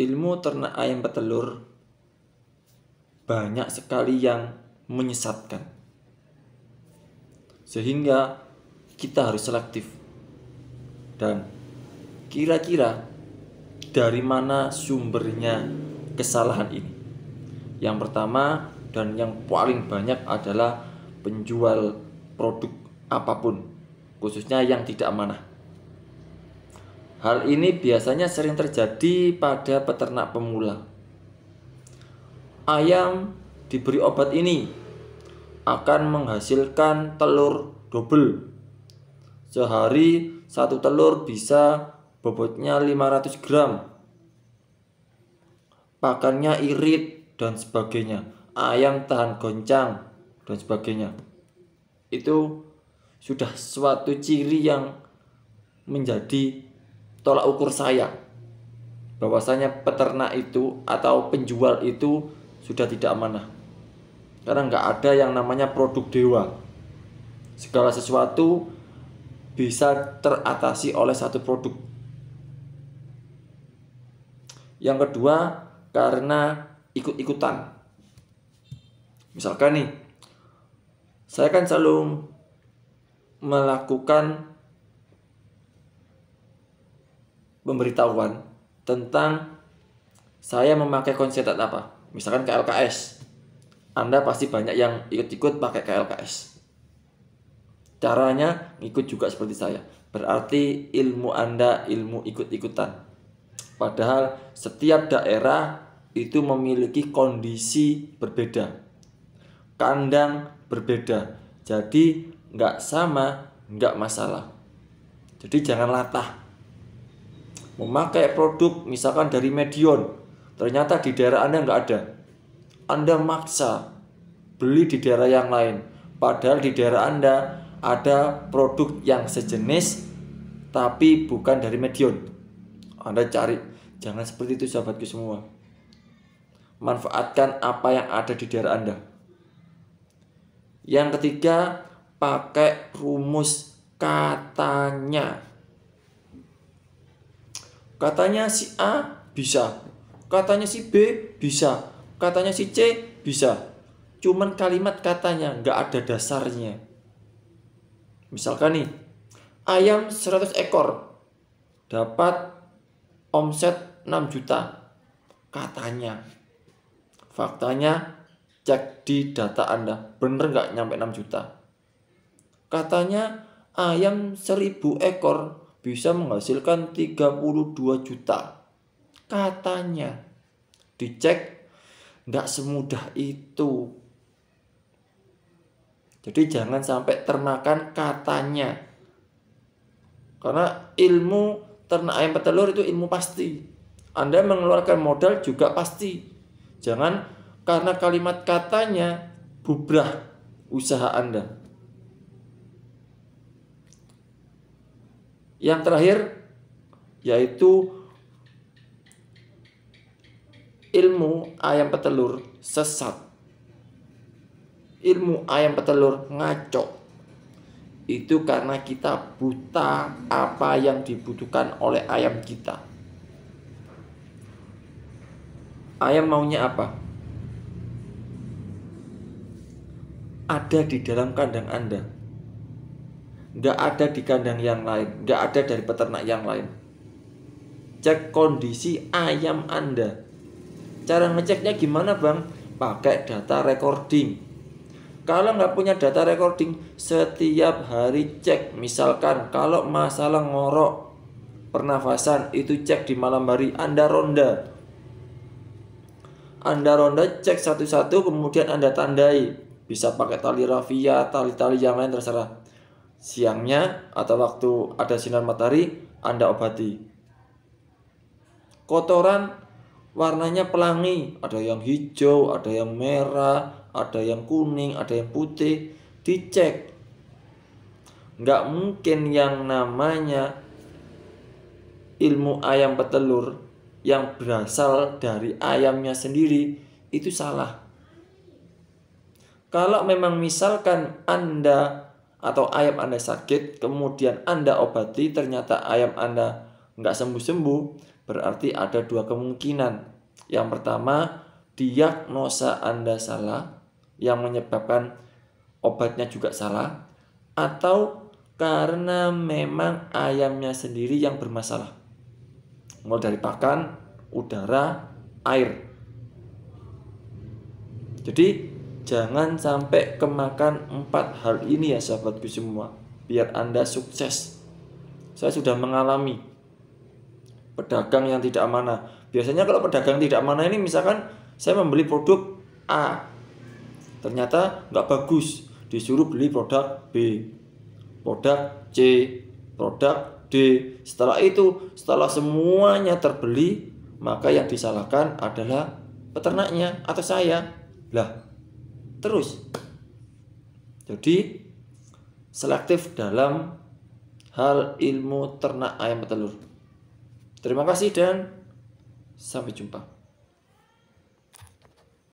ilmu ternak ayam petelur banyak sekali yang menyesatkan. Sehingga kita harus selektif. Dan kira-kira dari mana sumbernya kesalahan ini? Yang pertama dan yang paling banyak adalah penjual produk apapun, khususnya yang tidak amanah. Hal ini biasanya sering terjadi pada peternak pemula. Ayam diberi obat ini akan menghasilkan telur dobel. Sehari satu telur bisa bobotnya 500 gram. Pakannya irit dan sebagainya. Ayam tahan goncang dan sebagainya. Itu sudah suatu ciri yang menjadi tolak ukur saya bahwasanya peternak itu atau penjual itu sudah tidak amanah karena nggak ada yang namanya produk dewa segala sesuatu bisa teratasi oleh satu produk yang kedua karena ikut-ikutan misalkan nih saya kan selalu melakukan pemberitahuan tentang saya memakai konsep apa. Misalkan KLKS. Anda pasti banyak yang ikut-ikut pakai KLKS. Caranya ikut juga seperti saya. Berarti ilmu Anda ilmu ikut-ikutan. Padahal setiap daerah itu memiliki kondisi berbeda. Kandang berbeda. Jadi nggak sama, nggak masalah. Jadi jangan latah memakai produk misalkan dari Medion, ternyata di daerah Anda nggak ada. Anda maksa beli di daerah yang lain, padahal di daerah Anda ada produk yang sejenis tapi bukan dari Medion. Anda cari, jangan seperti itu sahabatku semua. Manfaatkan apa yang ada di daerah Anda. Yang ketiga, pakai rumus katanya Katanya si A bisa. Katanya si B bisa. Katanya si C bisa. Cuman kalimat katanya nggak ada dasarnya. Misalkan nih, ayam 100 ekor dapat omset 6 juta. Katanya. Faktanya cek di data Anda, bener nggak nyampe 6 juta. Katanya ayam 1000 ekor bisa menghasilkan 32 juta. Katanya. Dicek nggak semudah itu. Jadi jangan sampai termakan katanya. Karena ilmu ternak ayam petelur itu ilmu pasti. Anda mengeluarkan modal juga pasti. Jangan karena kalimat katanya bubrah usaha Anda. Yang terakhir yaitu ilmu ayam petelur sesat. Ilmu ayam petelur ngaco. Itu karena kita buta apa yang dibutuhkan oleh ayam kita. Ayam maunya apa? Ada di dalam kandang Anda nggak ada di kandang yang lain, nggak ada dari peternak yang lain. Cek kondisi ayam Anda. Cara ngeceknya gimana bang? Pakai data recording. Kalau nggak punya data recording, setiap hari cek. Misalkan kalau masalah ngorok, pernafasan, itu cek di malam hari. Anda ronda. Anda ronda cek satu-satu, kemudian Anda tandai. Bisa pakai tali rafia, tali-tali yang lain terserah siangnya atau waktu ada sinar matahari Anda obati. Kotoran warnanya pelangi, ada yang hijau, ada yang merah, ada yang kuning, ada yang putih, dicek. Nggak mungkin yang namanya ilmu ayam petelur yang berasal dari ayamnya sendiri itu salah. Kalau memang misalkan Anda atau ayam Anda sakit, kemudian Anda obati, ternyata ayam Anda nggak sembuh-sembuh, berarti ada dua kemungkinan. Yang pertama, diagnosa Anda salah, yang menyebabkan obatnya juga salah, atau karena memang ayamnya sendiri yang bermasalah. Mulai dari pakan, udara, air. Jadi Jangan sampai kemakan empat hal ini ya sahabatku semua. Biar Anda sukses. Saya sudah mengalami pedagang yang tidak amanah. Biasanya kalau pedagang tidak amanah ini misalkan saya membeli produk A. Ternyata nggak bagus. Disuruh beli produk B. Produk C. Produk D. Setelah itu, setelah semuanya terbeli, maka yang disalahkan adalah peternaknya atau saya. Lah, terus. Jadi selektif dalam hal ilmu ternak ayam petelur. Terima kasih dan sampai jumpa.